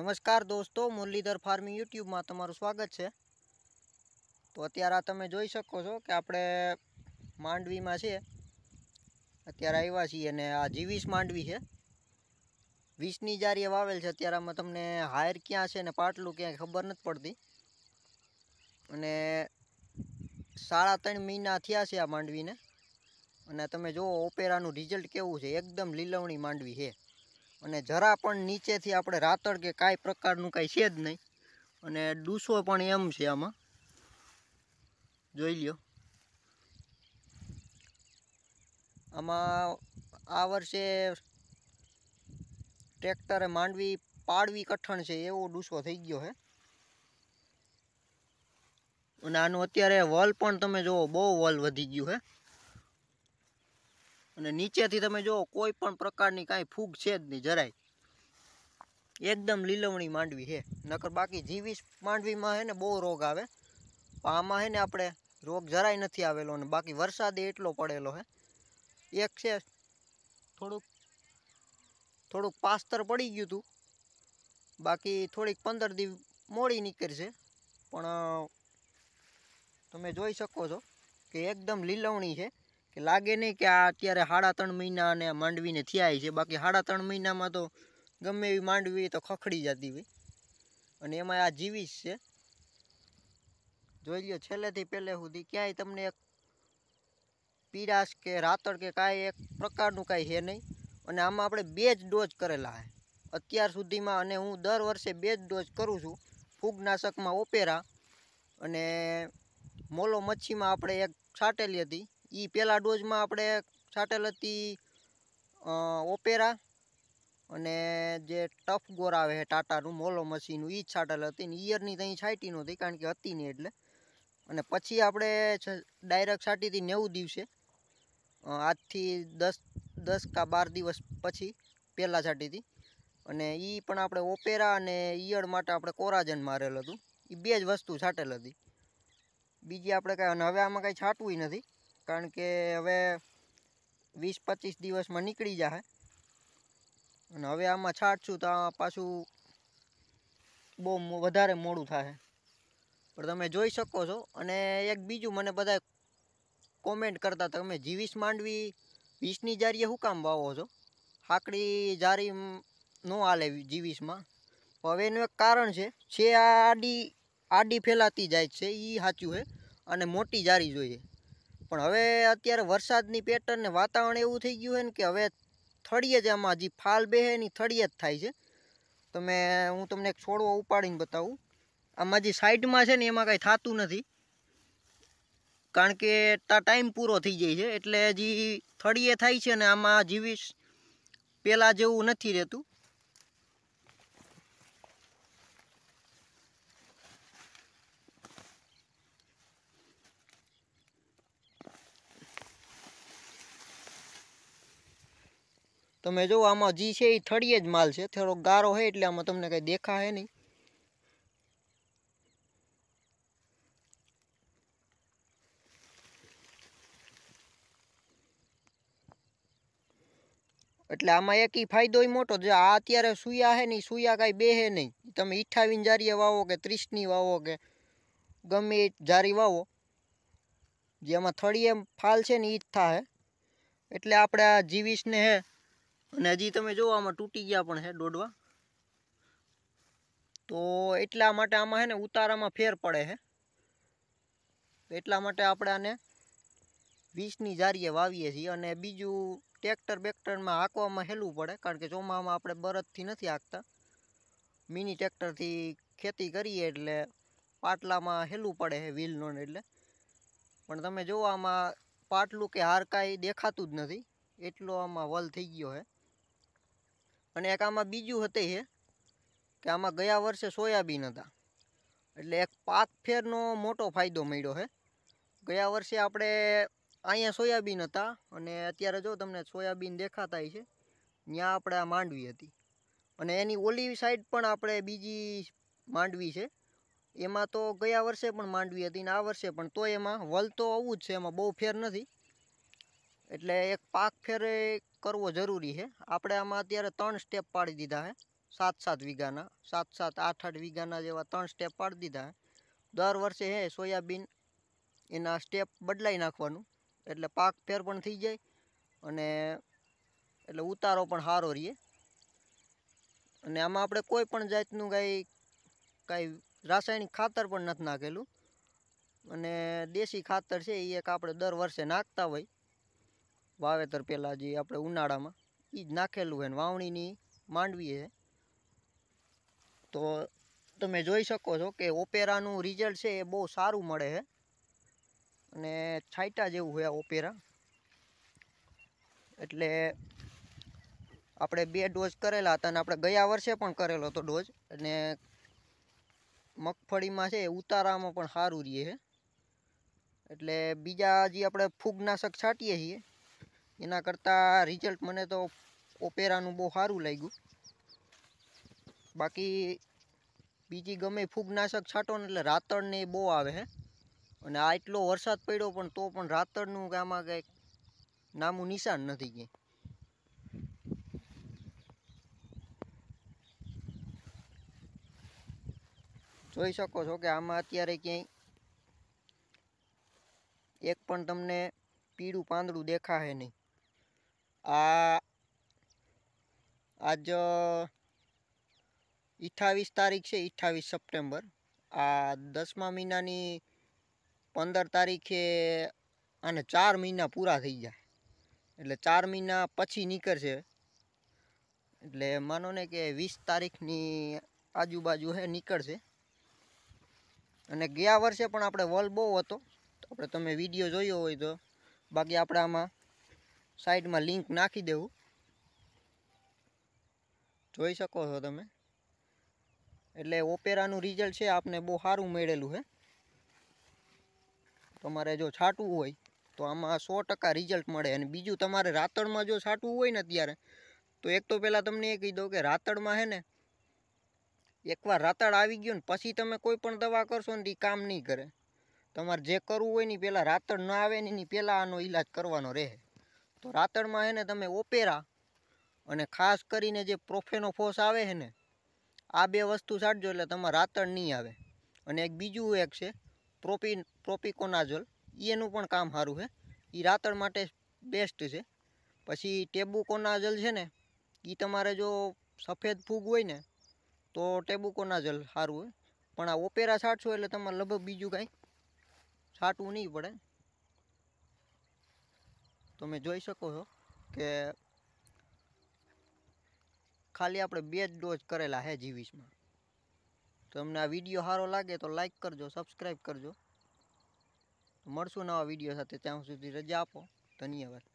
નમસ્કાર દોસ્તો મુરલીધર ફાર્મિંગ યુટ્યુબમાં તમારું સ્વાગત છે તો અત્યારે આ તમે જોઈ શકો છો કે આપણે માંડવીમાં છીએ અત્યારે આવ્યા છીએ અને આ જીવીસ માંડવી છે વીસની જારીએ વાવેલ છે અત્યારે આમાં તમને હાયર ક્યાં છે ને પાટલું ક્યાંય ખબર નથી પડતી અને સાડા ત્રણ મહિના થયા છે આ માંડવીને અને તમે જુઓ ઓપેરાનું રિઝલ્ટ કેવું છે એકદમ લીલવણી માંડવી છે અને જરા પણ નીચેથી આપણે રાતળ કે કાંઈ પ્રકારનું કાંઈ છે જ નહીં અને ડૂસો પણ એમ છે આમાં જોઈ લ્યો આમાં આ વર્ષે ટ્રેક્ટરે માંડવી પાડવી કઠણ છે એવો ડૂસો થઈ ગયો છે અને આનું અત્યારે વલ પણ તમે જુઓ બહુ વલ વધી ગયું છે અને નીચેથી તમે જુઓ કોઈ પણ પ્રકારની કાંઈ ફૂગ છે જ નહીં જરાય એકદમ લીલવણી માંડવી છે નકર બાકી જીવીશ માંડવીમાં છે ને બહુ રોગ આવે પણ આમાં છે ને આપણે રોગ જરાય નથી આવેલો અને બાકી વરસાદ એટલો પડેલો છે એક છે થોડુંક થોડુંક પાસ્તર પડી ગયું હતું બાકી થોડીક પંદર દી મોડી નીકળશે પણ તમે જોઈ શકો છો કે એકદમ લીલવણી છે કે લાગે નહીં કે આ અત્યારે સાડા ત્રણ મહિના અને માંડવીને થયા છે બાકી સાડા ત્રણ મહિનામાં તો ગમે એવી માંડવી તો ખખડી જતી હોય અને એમાં આ જીવીશ છે જોઈ લ્યો છેલ્લેથી પહેલે સુધી ક્યાંય તમને એક પીરાશ કે રાતળ કે કાંઈ એક પ્રકારનું કાંઈ હે નહીં અને આમાં આપણે બે જ ડોઝ કરેલા છે અત્યાર સુધીમાં અને હું દર વર્ષે બે જ ડોઝ કરું છું ફૂગનાશકમાં ઓપેરા અને મોલો મચ્છીમાં આપણે એક છાંટેલી હતી એ પહેલા ડોઝમાં આપણે છાંટેલ હતી ઓપેરા અને જે ટફ ગોર આવે છે ટાટાનું મોલો મશીનનું એ જ છાંટેલ હતી ને ઈયરની ત્યાં છાંટી નહોતી કારણ કે હતી નહીં એટલે અને પછી આપણે ડાયરેક્ટ છાંટી હતી નેવું દિવસે આજથી દસ દસ કા બાર દિવસ પછી પહેલાં છાંટી હતી અને એ પણ આપણે ઓપેરા અને ઈયળ માટે આપણે કોરાજન મારેલ હતું એ બે જ વસ્તુ છાંટેલ હતી બીજી આપણે કાંઈ અને હવે આમાં કાંઈ છાંટવું નથી કારણ કે હવે વીસ પચીસ દિવસમાં નીકળી જશે અને હવે આમાં છાંટશું તો પાછું બહુ વધારે મોડું થશે પણ તમે જોઈ શકો છો અને એક બીજું મને બધા કોમેન્ટ કરતા તમે જીવીસ માંડવી વીસની જારીએ શું કામ વાવો છો હાકડી જારી ન હાલે જીવીસમાં હવે એનું એક કારણ છે છે આડી આડી ફેલાતી જાય છે એ સાચું છે અને મોટી જારી જોઈએ પણ હવે અત્યારે વરસાદની પેટર્ન ને વાતાવરણ એવું થઈ ગયું છે ને કે હવે થળીએ જ આમાં હજી ફાલ બે એની થળીએ જ થાય છે તમે હું તમને એક છોડવો ઉપાડીને બતાવું આમાં જે સાઈડમાં છે ને એમાં કાંઈ થતું નથી કારણ કે ટાઈમ પૂરો થઈ જાય છે એટલે હજી થળીએ થાય છે ને આમાં જીવીશ પહેલાં જેવું નથી રહેતું તમે જો આમાં જી છે એ થળીએ જ માલ છે થોડો ગારો હોય એટલે આમાં તમને કંઈ દેખાશે નહીં એટલે આમાં એક ફાયદો મોટો જે આ અત્યારે સુયા હે નહીં સુયા કાંઈ બેહે નહીં તમે ઈઠાવીને જારીએ વાવો કે ત્રીસની વાવો કે ગમે એ જારી વાવો જેમાં થળીએ ફાલ છે ને એ જ થાય એટલે આપણે આ જીવીસને હે અને હજી તમે જો આમાં તૂટી ગયા પણ છે દોડવા તો એટલા માટે આમાં છે ને ઉતારામાં ફેર પડે છે એટલા માટે આપણે આને વીસની જારીએ વાવીએ છીએ અને બીજું ટ્રેક્ટર બેક્ટરમાં હાંકવામાં હેલું પડે કારણ કે ચોમામાં આપણે બરદથી નથી હાંકતા મિની ટ્રેક્ટરથી ખેતી કરીએ એટલે પાટલામાં હેલું પડે છે વ્હીલનું એટલે પણ તમે જોવો આમાં પાટલું કે હારકાઈ દેખાતું જ નથી એટલો આમાં વલ થઈ ગયો છે અને એક આમાં બીજું હતું છે કે આમાં ગયા વર્ષે સોયાબીન હતા એટલે એક પાક ફેરનો મોટો ફાયદો મળ્યો છે ગયા વર્ષે આપણે અહીંયા સોયાબીન હતા અને અત્યારે જો તમને સોયાબીન દેખાતા છે ત્યાં આપણે આ માંડવી હતી અને એની ઓલી સાઈડ પણ આપણે બીજી માંડવી છે એમાં તો ગયા વર્ષે પણ માંડવી હતી ને આ વર્ષે પણ તો એમાં વલ તો આવું જ છે એમાં બહુ ફેર નથી એટલે એક પાક ફેરે કરવો જરૂરી છે આપણે આમાં અત્યારે ત્રણ સ્ટેપ પાડી દીધા છે સાત સાત વીઘાના સાત સાત આઠ આઠ વીઘાના જેવા ત્રણ સ્ટેપ પાડી દીધા છે દર વર્ષે હે સોયાબીન એના સ્ટેપ બદલાઈ નાખવાનું એટલે પાક ફેર પણ થઈ જાય અને એટલે ઉતારો પણ સારો રહીએ અને આમાં આપણે કોઈ પણ જાતનું કાંઈ કાંઈ રાસાયણિક ખાતર પણ નથી નાખેલું અને દેશી ખાતર છે એ એક આપણે દર વર્ષે નાખતા હોય વાવેતર પહેલાં જે આપણે ઉનાળામાં એ જ નાખેલું હોય વાવણીની માંડવી છે તો તમે જોઈ શકો છો કે ઓપેરાનું રિઝલ્ટ છે એ બહુ સારું મળે છે અને છાંટા જેવું હોય ઓપેરા એટલે આપણે બે ડોઝ કરેલા હતા અને આપણે ગયા વર્ષે પણ કરેલો હતો ડોઝ અને મગફળીમાં છે ઉતારામાં પણ સારું રહે છે એટલે બીજા જે આપણે ફૂગનાશક છાંટીએ છીએ એના કરતાં રિઝલ્ટ મને તો ઓપેરાનું બહુ સારું લાગ્યું બાકી બીજી ગમે ફૂગનાશક છાંટો ને એટલે રાતળને એ બહુ આવે હે અને આ એટલો વરસાદ પડ્યો પણ તો પણ રાતળનું કે આમાં કંઈક નામું નિશાન નથી ક્યાંય જોઈ શકો છો કે આમાં અત્યારે ક્યાંય એક પણ તમને પીળું પાંદડું દેખાશે નહીં આ આજ અઠાવીસ તારીખ છે અઠ્ઠાવીસ સપ્ટેમ્બર આ દસમા મહિનાની પંદર તારીખે આને ચાર મહિના પૂરા થઈ જાય એટલે ચાર મહિના પછી નીકળશે એટલે માનો ને કે વીસ તારીખની આજુબાજુ હે નીકળશે અને ગયા વર્ષે પણ આપણે વોલ બહુ હતો આપણે તમે વિડીયો જોયો હોય તો બાકી આપણે આમાં સાઈડમાં લિંક નાખી દેવું જોઈ શકો છો તમે એટલે ઓપેરાનું રિઝલ્ટ છે આપને બહુ સારું મળેલું છે તમારે જો છાંટવું હોય તો આમાં સો ટકા રિઝલ્ટ મળે અને બીજું તમારે રાતળમાં જો છાંટવું હોય ને અત્યારે તો એક તો પહેલાં તમને એ કહી દઉં કે રાતળમાં હે ને એકવાર રાતળ આવી ગયો ને પછી તમે કોઈ પણ દવા કરશો ને એ કામ નહીં કરે તમારે જે કરવું હોય ને પહેલાં રાતળ ન આવે ને એની પહેલાં આનો ઈલાજ કરવાનો રહે તો રાતળમાં હે ને તમે ઓપેરા અને ખાસ કરીને જે પ્રોફેનોફોસ આવે છે ને આ બે વસ્તુ સાટજો એટલે તમારે રાતળ નહીં આવે અને એક બીજું એક છે પ્રોપી પ્રોપિકોનાઝોલ એનું પણ કામ સારું છે એ રાતળ માટે બેસ્ટ છે પછી ટેબુકોનાઝોલ છે ને એ તમારે જો સફેદ ફૂગ હોય ને તો ટેબુકોનાઝોલ સારું હોય પણ આ ઓપેરા છાંટશો એટલે તમારે લગભગ બીજું કાંઈ છાંટવું નહીં પડે તમે જોઈ શકો છો કે ખાલી આપણે બે જ ડોઝ કરેલા હે જીવીસમાં તમને આ વિડીયો સારો લાગે તો લાઈક કરજો સબસ્ક્રાઈબ કરજો મળશું નવા વિડીયો સાથે ત્યાં સુધી રજા આપો ધન્યવાદ